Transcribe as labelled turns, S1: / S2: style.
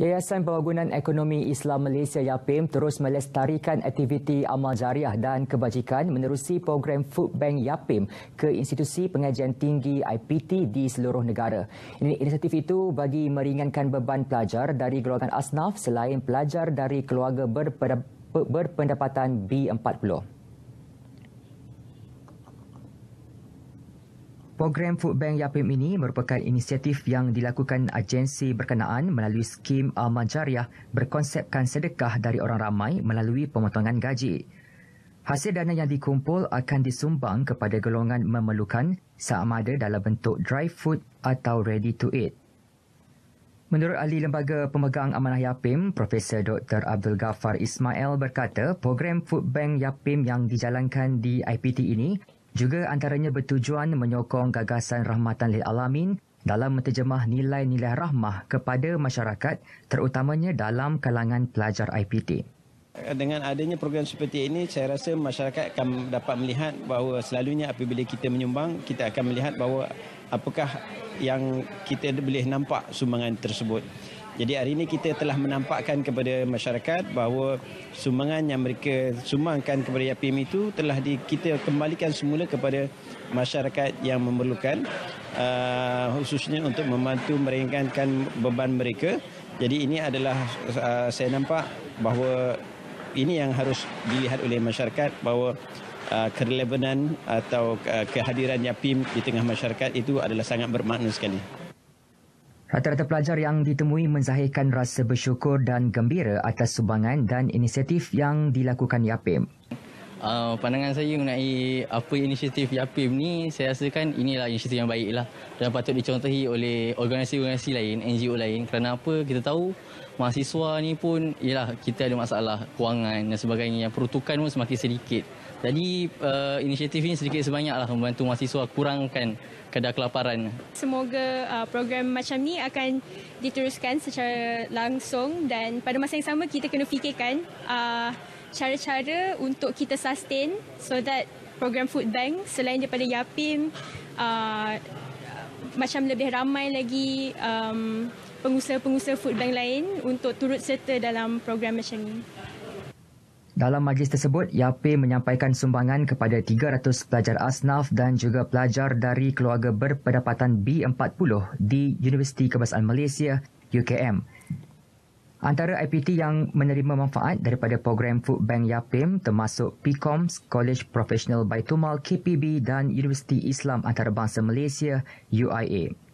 S1: Yayasan Pembangunan Ekonomi Islam Malaysia YAPIM terus melestarikan aktiviti amal jariah dan kebajikan menerusi program Food Bank YAPIM ke institusi pengajian tinggi IPT di seluruh negara. Inisiatif itu bagi meringankan beban pelajar dari golongan asnaf selain pelajar dari keluarga berpendapatan B40. Program Food Bank YAPIM ini merupakan inisiatif yang dilakukan agensi berkenaan melalui skim Aman Jariah berkonsepkan sedekah dari orang ramai melalui pemotongan gaji. Hasil dana yang dikumpul akan disumbang kepada golongan memerlukan sama ada dalam bentuk dry food atau ready to eat. Menurut ahli Lembaga Pemegang Amanah YAPIM, Prof. Dr. Abdul Ghaffar Ismail berkata program Food Bank YAPIM yang dijalankan di IPT ini juga antaranya bertujuan menyokong gagasan rahmatan lil alamin dalam menterjemah nilai-nilai rahmah kepada masyarakat terutamanya dalam kalangan pelajar IPT.
S2: Dengan adanya program seperti ini, saya rasa masyarakat akan dapat melihat bahawa selalunya apabila kita menyumbang, kita akan melihat bahawa apakah yang kita boleh nampak sumbangan tersebut. Jadi hari ini kita telah menampakkan kepada masyarakat bahawa sumbangan yang mereka sumbangkan kepada YAPM itu telah di, kita kembalikan semula kepada masyarakat yang memerlukan uh, khususnya untuk membantu meringankan beban mereka. Jadi ini adalah uh, saya nampak bahawa ini yang harus dilihat oleh masyarakat bahawa uh, kerelevanan atau uh, kehadiran YAPIM di tengah masyarakat itu adalah sangat bermakna sekali.
S1: Rata-rata pelajar yang ditemui menzahirkan rasa bersyukur dan gembira atas sumbangan dan inisiatif yang dilakukan YAPIM
S3: uh, pandangan saya mengenai apa inisiatif YAPIM ni, saya rasakan inilah inisiatif yang baik lah dan patut dicontohi oleh organisasi-organisasi lain, NGO lain. Kerana apa? Kita tahu mahasiswa ni pun, ialah kita ada masalah kewangan dan sebagainya. Yang peruntukan pun semakin sedikit. Jadi uh, inisiatif ini sedikit sebanyak lah membantu mahasiswa kurangkan kadar kelaparan.
S4: Semoga uh, program macam ni akan diteruskan secara langsung dan pada masa yang sama kita kena fikirkan uh, cara-cara untuk kita sustain so that program food bank selain daripada YAPIM uh, macam lebih ramai lagi um, pengusaha-pengusaha food bank lain untuk turut serta dalam program macam ni.
S1: Dalam majlis tersebut, YAPE menyampaikan sumbangan kepada 300 pelajar asnaf dan juga pelajar dari keluarga berpendapatan B40 di Universiti Kebangsaan Malaysia, UKM. Antara IPT yang menerima manfaat daripada program Food Bank Yapim termasuk PCOMS, College Professional Baitumal KPB dan Universiti Islam Antarabangsa Malaysia UIA.